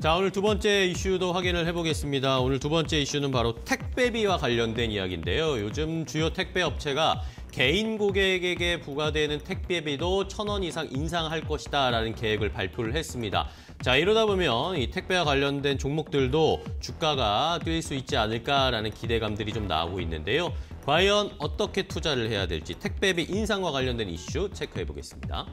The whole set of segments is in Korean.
자, 오늘 두 번째 이슈도 확인을 해보겠습니다. 오늘 두 번째 이슈는 바로 택배비와 관련된 이야기인데요. 요즘 주요 택배 업체가 개인 고객에게 부과되는 택배비도 천 원 이상 인상할 것이다 라는 계획을 발표를 했습니다. 자, 이러다 보면 이 택배와 관련된 종목들도 주가가 뛸 수 있지 않을까라는 기대감들이 좀 나오고 있는데요. 과연 어떻게 투자를 해야 될지 택배비 인상과 관련된 이슈 체크해 보겠습니다.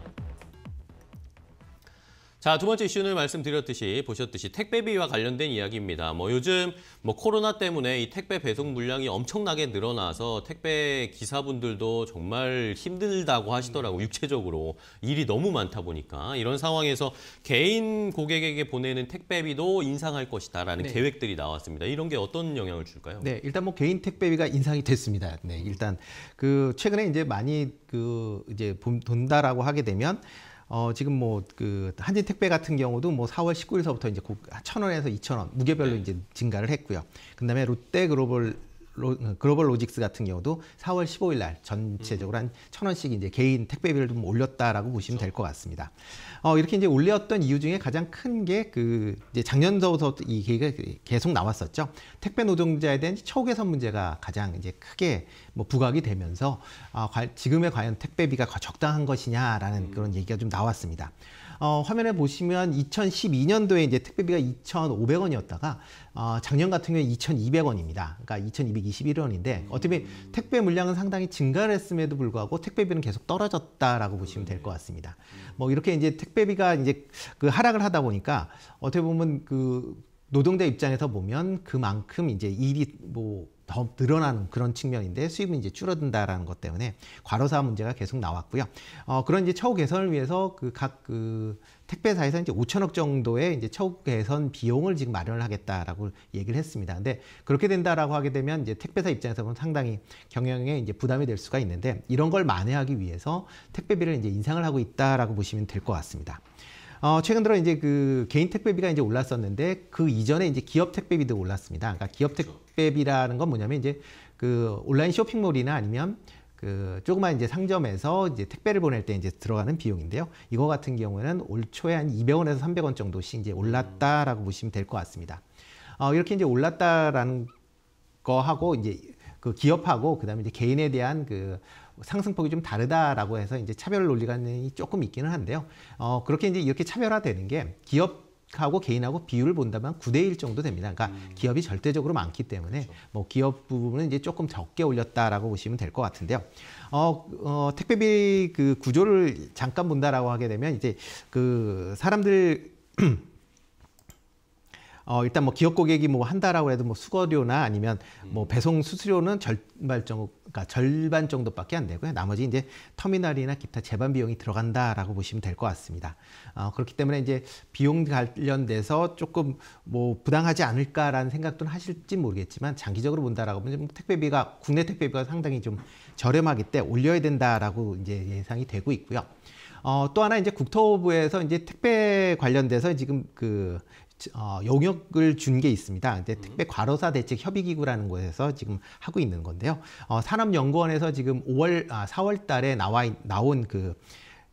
자, 두 번째 이슈는 말씀드렸듯이 보셨듯이 택배비와 관련된 이야기입니다. 뭐 요즘 뭐 코로나 때문에 이 택배 배송 물량이 엄청나게 늘어나서 택배 기사분들도 정말 힘들다고 하시더라고 요 육체적으로 일이 너무 많다 보니까 이런 상황에서 개인 고객에게 보내는 택배비도 인상할 것이다라는 네. 계획들이 나왔습니다. 이런 게 어떤 영향을 줄까요? 네, 일단 뭐 개인 택배비가 인상이 됐습니다. 네, 일단 그 최근에 이제 많이 그 이제 돈다라고 하게 되면 어, 지금 뭐, 그, 한진 택배 같은 경우도 뭐 4월 19일서부터 이제 1 0 0 0원에서2 0 0 0원 무게별로 네. 이제 증가를 했고요. 그 다음에 롯데 글로벌 어, 글로벌 로직스 같은 경우도 4월 15일 날 전체적으로 한 천원씩 이제 개인 택배비를 좀 올렸다라고 보시면 그렇죠. 될것 같습니다. 어, 이렇게 이제 올렸던 이유 중에 가장 큰 게 그 이제 작년서부터 이 계기가 그 계속 나왔었죠. 택배 노동자에 대한 처우 개선 문제가 가장 이제 크게 뭐 부각이 되면서 아, 과, 지금의 과연 택배비가 적당한 것이냐라는 음. 그런 얘기가 좀 나왔습니다. 어, 화면에 보시면 2012년도에 이제 택배비가 2,500원이었다가 어, 작년 같은 경우에 2,200원입니다. 그러니까 2,200 21원인데 음. 어떻게 보 택배 물량은 상당히 증가를 했음에도 불구하고 택배비는 계속 떨어졌다라고 보시면 될 것 같습니다. 뭐 이렇게 이제 택배비가 이제 그 하락을 하다 보니까 어떻게 보면 그 노동자 입장에서 보면 그만큼 이제 일이 뭐더 늘어나는 그런 측면인데 수입은 이제 줄어든다라는 것 때문에 과로사 문제가 계속 나왔고요. 어, 그런 이제 처우 개선을 위해서 그 각 그 택배사에서 이제 5천억 정도의 이제 처우 개선 비용을 지금 마련하겠다라고 을 얘기를 했습니다. 근데 그렇게 된다라고 하게 되면 이제 택배사 입장에서 보면 상당히 경영에 이제 부담이 될 수가 있는데 이런 걸 만회하기 위해서 택배비를 이제 인상을 하고 있다라고 보시면 될 것 같습니다. 어, 최근 들어 이제 그 개인 택배비가 이제 올랐었는데 그 이전에 이제 기업 택배비도 올랐습니다. 그러니까 기업 택배 그렇죠. 택배비라는건 뭐냐면 이제 그 온라인 쇼핑몰이나 아니면 그 조그만 이제 상점에서 이제 택배를 보낼 때 이제 들어가는 비용인데요. 이거 같은 경우에는 올 초에 한 200원에서 300원 정도씩 이제 올랐다라고 보시면 될 것 같습니다. 어, 이렇게 이제 올랐다라는 거하고 이제 그 기업하고 그다음에 이제 개인에 대한 그 상승폭이 좀 다르다라고 해서 이제 차별 논리가 조금 있기는 한데요. 어, 그렇게 이제 이렇게 차별화되는 게 기업 하고 개인하고 비율을 본다면 9대 1 정도 됩니다. 그러니까 음. 기업이 절대적으로 많기 때문에 그렇죠. 뭐 기업 부분은 이제 조금 적게 올렸다라고 보시면 될 것 같은데요. 어, 어 택배비 그 구조를 잠깐 본다라고 하게 되면 이제 그 사람들 어, 일단 뭐 기업 고객이 뭐 한다라고 해도 뭐 수거료나 아니면 뭐 음. 배송 수수료는 절반 정도, 그러니까 절반 정도밖에 안 되고요. 나머지 이제 터미널이나 기타 재반 비용이 들어간다라고 보시면 될 것 같습니다. 어, 그렇기 때문에 이제 비용 관련돼서 조금 뭐 부당하지 않을까라는 생각도 하실지 모르겠지만 장기적으로 본다라고 보면 택배비가 국내 택배비가 상당히 좀 저렴하기 때문에 올려야 된다라고 이제 예상이 되고 있고요. 어, 또 하나 이제 국토부에서 이제 택배 관련돼서 지금 그 어, 용역을 준 게 있습니다. 근데 특 택배 과로사 대책 협의기구라는 곳에서 지금 하고 있는 건데요. 어, 산업연구원에서 지금 5월, 아, 4월 달에 나와, 나온 그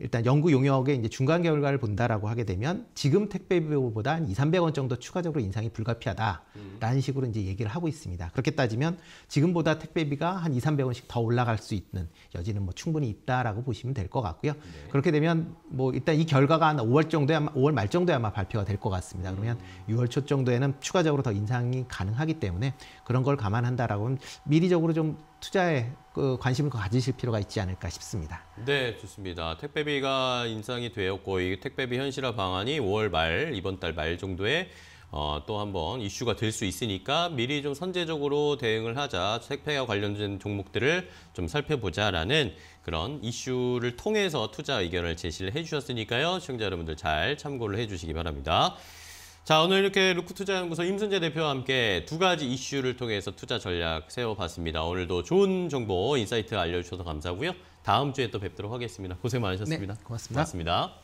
일단 연구 용역의 이제 중간 결과를 본다라고 하게 되면 지금 택배비보다 한 2, 300원 정도 추가적으로 인상이 불가피하다라는 음. 식으로 이제 얘기를 하고 있습니다. 그렇게 따지면 지금보다 택배비가 한 2, 300원씩 더 올라갈 수 있는 여지는 뭐 충분히 있다라고 보시면 될 것 같고요. 네. 그렇게 되면 뭐 일단 이 결과가 한 5월 정도에 아마 5월 말 정도에 아마 발표가 될 것 같습니다. 그러면 음. 6월 초 정도에는 추가적으로 더 인상이 가능하기 때문에 그런 걸 감안한다라고 미리적으로 좀 투자에 그 관심을 가지실 필요가 있지 않을까 싶습니다. 네, 좋습니다. 택배비가 인상이 되었고 이 택배비 현실화 방안이 5월 말 이번 달 말 정도에 어, 또 한 번 이슈가 될 수 있으니까 미리 좀 선제적으로 대응을 하자 택배와 관련된 종목들을 좀 살펴보자라는 그런 이슈를 통해서 투자 의견을 제시를 해주셨으니까요. 시청자 여러분들 잘 참고를 해주시기 바랍니다. 자 오늘 이렇게 루크투자연구소 임순재 대표와 함께 두 가지 이슈를 통해서 투자 전략 세워봤습니다. 오늘도 좋은 정보 인사이트 알려주셔서 감사하고요. 다음 주에 또 뵙도록 하겠습니다. 고생 많으셨습니다. 네, 고맙습니다. 고맙습니다.